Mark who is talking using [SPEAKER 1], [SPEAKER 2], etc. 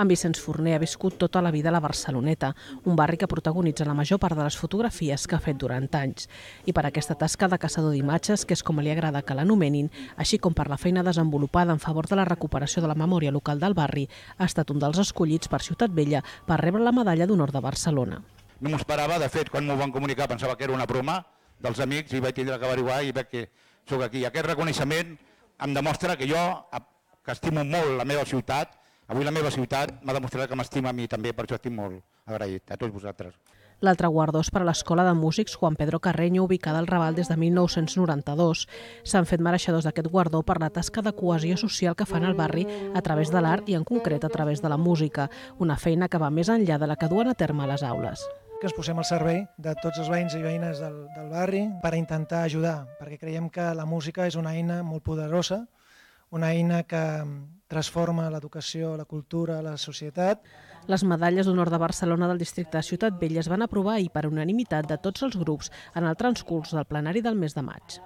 [SPEAKER 1] En Vicenç Forner ha viscut tota la vida a la Barceloneta, un barri que protagonitza la major part de les fotografies que ha fet durant anys. I per aquesta tasca de caçador d'imatges, que és com li agrada que l'anomenin, així com per la feina desenvolupada en favor de la recuperació de la memòria local del barri, ha estat un dels escollits per Ciutat Vella per rebre la medalla d'honor de Barcelona.
[SPEAKER 2] No m'ho esperava, de fet, quan m'ho van comunicar pensava que era una broma dels amics i vaig tindre que averiguar i veig que sóc aquí. Aquest reconeixement em demostra que jo, que estimo molt la meva ciutat, Avui la meva ciutat m'ha demostrat que m'estima a mi també, per això estic molt agraït a tots vosaltres.
[SPEAKER 1] L'altre guardó és per a l'Escola de Músics Juan Pedro Carreño, ubicada al Raval des de 1992. S'han fet mereixedors d'aquest guardó per la tasca de cohesió social que fan al barri a través de l'art i en concret a través de la música, una feina que va més enllà de la que duen a terme a les aules
[SPEAKER 3] que ens posem al servei de tots els veïns i veïnes del, del barri per intentar ajudar, perquè creiem que la música és una eina molt poderosa, una eina que, transforma l'educació,
[SPEAKER 1] la cultura, la societat. Les medalles d'honor de Barcelona del districte de Ciutat Vella es van aprovar i per unanimitat de tots els grups en el transcurs del plenari del mes de maig.